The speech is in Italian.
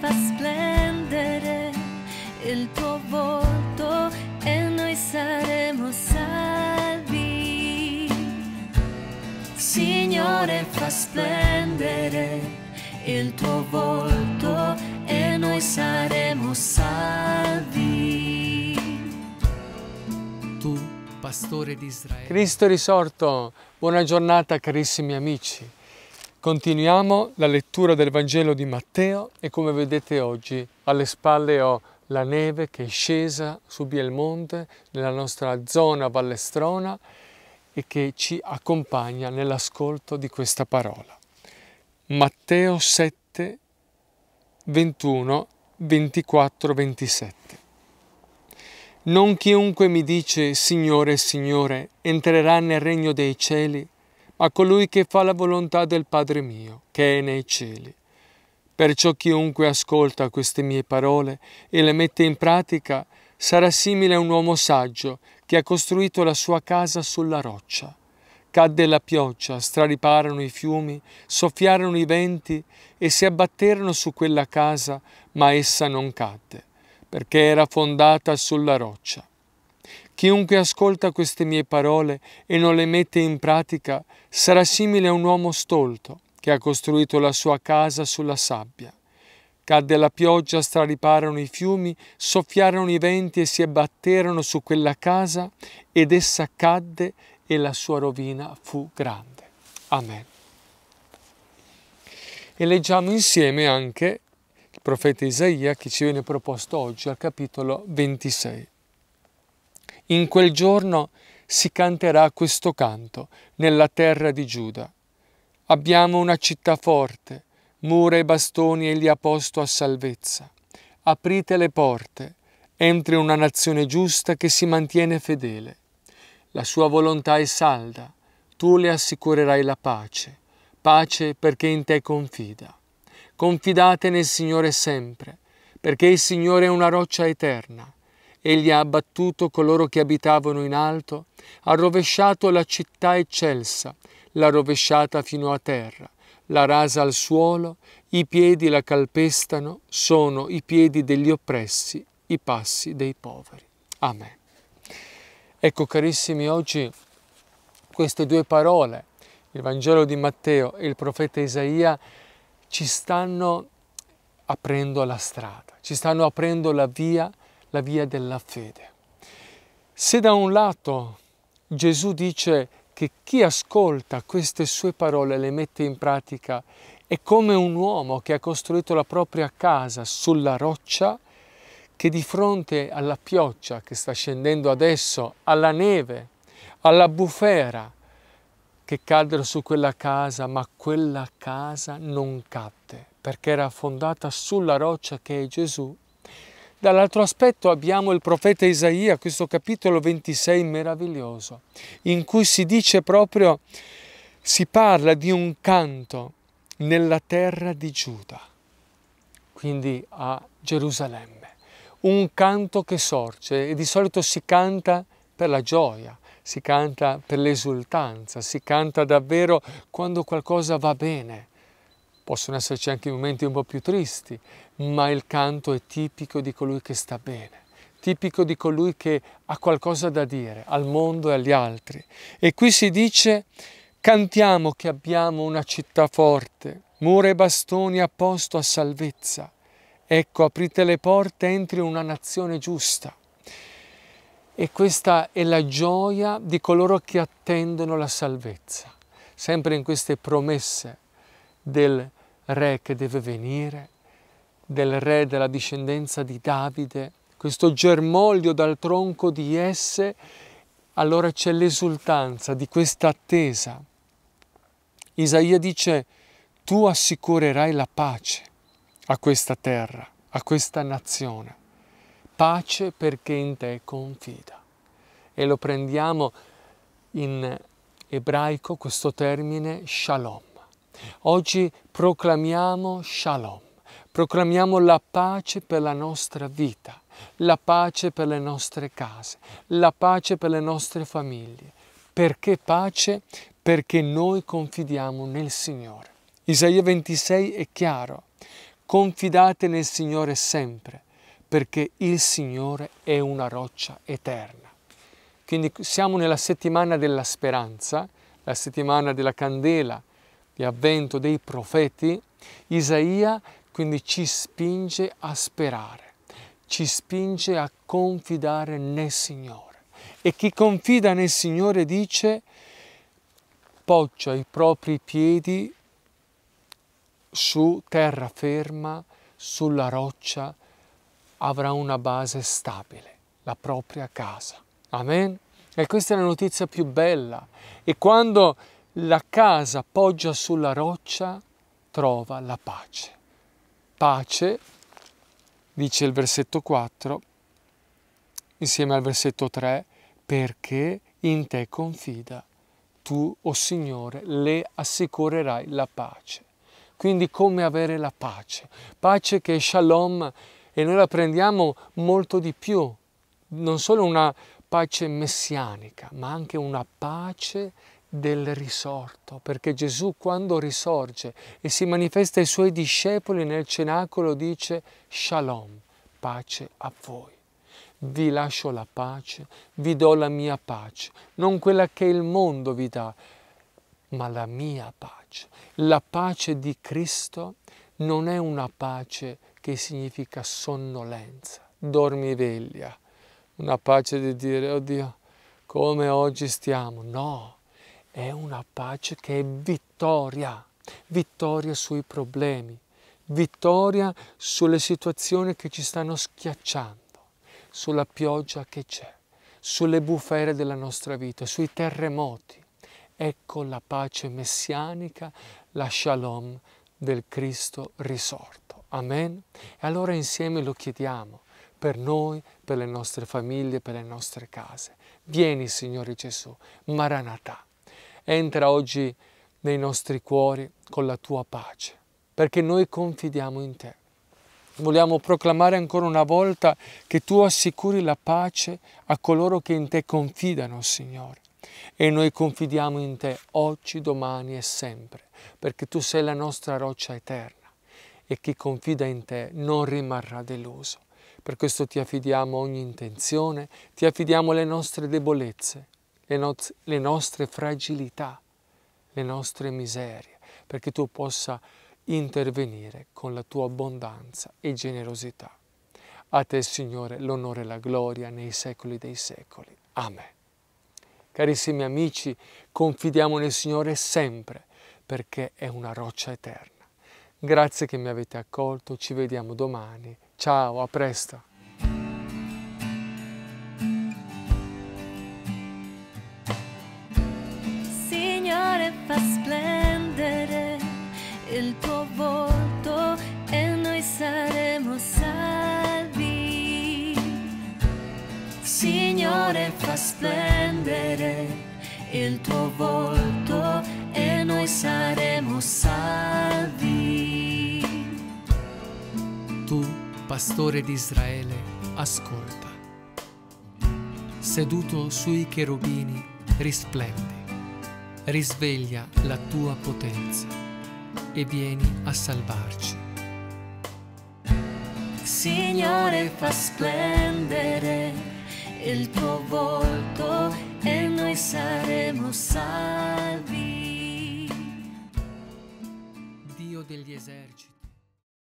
fa splendere il tuo volto e noi saremo salvi. Signore, fa splendere il tuo volto e noi saremo salvi. Tu, pastore di Israele. Cristo risorto, buona giornata carissimi amici. Continuiamo la lettura del Vangelo di Matteo e come vedete oggi alle spalle ho la neve che è scesa su Bielmonte nella nostra zona vallestrona e che ci accompagna nell'ascolto di questa parola. Matteo 7, 21, 24, 27. Non chiunque mi dice Signore, Signore entrerà nel regno dei cieli, a colui che fa la volontà del Padre mio, che è nei cieli. Perciò chiunque ascolta queste mie parole e le mette in pratica sarà simile a un uomo saggio che ha costruito la sua casa sulla roccia. Cadde la pioggia, strariparono i fiumi, soffiarono i venti e si abbatterono su quella casa, ma essa non cadde, perché era fondata sulla roccia. Chiunque ascolta queste mie parole e non le mette in pratica sarà simile a un uomo stolto che ha costruito la sua casa sulla sabbia. Cadde la pioggia, strariparono i fiumi, soffiarono i venti e si abbatterono su quella casa ed essa cadde e la sua rovina fu grande. Amen. E leggiamo insieme anche il profeta Isaia che ci viene proposto oggi al capitolo 26. In quel giorno si canterà questo canto nella terra di Giuda. Abbiamo una città forte, mura e bastoni e li ha posto a salvezza. Aprite le porte, entri una nazione giusta che si mantiene fedele. La sua volontà è salda, tu le assicurerai la pace, pace perché in te confida. Confidate nel Signore sempre, perché il Signore è una roccia eterna Egli ha abbattuto coloro che abitavano in alto, ha rovesciato la città eccelsa, l'ha rovesciata fino a terra, la rasa al suolo, i piedi la calpestano, sono i piedi degli oppressi, i passi dei poveri. Amen. Ecco carissimi, oggi queste due parole, il Vangelo di Matteo e il profeta Isaia, ci stanno aprendo la strada, ci stanno aprendo la via la via della fede. Se da un lato Gesù dice che chi ascolta queste sue parole e le mette in pratica è come un uomo che ha costruito la propria casa sulla roccia, che di fronte alla pioggia che sta scendendo adesso, alla neve, alla bufera che caddero su quella casa, ma quella casa non cadde perché era fondata sulla roccia che è Gesù Dall'altro aspetto abbiamo il profeta Isaia, questo capitolo 26 meraviglioso, in cui si dice proprio, si parla di un canto nella terra di Giuda, quindi a Gerusalemme. Un canto che sorge e di solito si canta per la gioia, si canta per l'esultanza, si canta davvero quando qualcosa va bene, Possono esserci anche momenti un po' più tristi, ma il canto è tipico di colui che sta bene, tipico di colui che ha qualcosa da dire al mondo e agli altri. E qui si dice cantiamo che abbiamo una città forte, mura e bastoni a posto a salvezza. Ecco, aprite le porte, entri una nazione giusta. E questa è la gioia di coloro che attendono la salvezza, sempre in queste promesse del re che deve venire, del re della discendenza di Davide, questo germoglio dal tronco di esse, allora c'è l'esultanza di questa attesa. Isaia dice, tu assicurerai la pace a questa terra, a questa nazione. Pace perché in te confida. E lo prendiamo in ebraico questo termine shalom Oggi proclamiamo shalom, proclamiamo la pace per la nostra vita, la pace per le nostre case, la pace per le nostre famiglie. Perché pace? Perché noi confidiamo nel Signore. Isaia 26 è chiaro, confidate nel Signore sempre, perché il Signore è una roccia eterna. Quindi siamo nella settimana della speranza, la settimana della candela, di avvento dei profeti, Isaia quindi ci spinge a sperare, ci spinge a confidare nel Signore. E chi confida nel Signore dice, appoggia i propri piedi su terraferma, sulla roccia, avrà una base stabile, la propria casa. Amen? E questa è la notizia più bella. E quando la casa poggia sulla roccia trova la pace. Pace, dice il versetto 4, insieme al versetto 3, perché in te confida, tu, o oh Signore, le assicurerai la pace. Quindi come avere la pace? Pace che è shalom e noi la prendiamo molto di più, non solo una pace messianica, ma anche una pace del risorto, perché Gesù quando risorge e si manifesta ai suoi discepoli nel cenacolo dice Shalom, pace a voi. Vi lascio la pace, vi do la mia pace, non quella che il mondo vi dà, ma la mia pace. La pace di Cristo non è una pace che significa sonnolenza, dormiveglia, una pace di dire, oddio, come oggi stiamo. No, è una pace che è vittoria, vittoria sui problemi, vittoria sulle situazioni che ci stanno schiacciando, sulla pioggia che c'è, sulle bufere della nostra vita, sui terremoti. Ecco la pace messianica, la shalom del Cristo risorto. Amen. E allora insieme lo chiediamo per noi, per le nostre famiglie, per le nostre case. Vieni, Signore Gesù, Maranatha entra oggi nei nostri cuori con la tua pace, perché noi confidiamo in te. Vogliamo proclamare ancora una volta che tu assicuri la pace a coloro che in te confidano, Signore. E noi confidiamo in te oggi, domani e sempre, perché tu sei la nostra roccia eterna e chi confida in te non rimarrà deluso. Per questo ti affidiamo ogni intenzione, ti affidiamo le nostre debolezze, le, no le nostre fragilità, le nostre miserie, perché tu possa intervenire con la tua abbondanza e generosità. A te, Signore, l'onore e la gloria nei secoli dei secoli. Amen. Carissimi amici, confidiamo nel Signore sempre, perché è una roccia eterna. Grazie che mi avete accolto, ci vediamo domani. Ciao, a presto. salvi. Tu, pastore di Israele, ascolta. Seduto sui cherubini, risplendi. Risveglia la tua potenza e vieni a salvarci. Signore, fa splendere il tuo volto e noi saremo salvi degli eserciti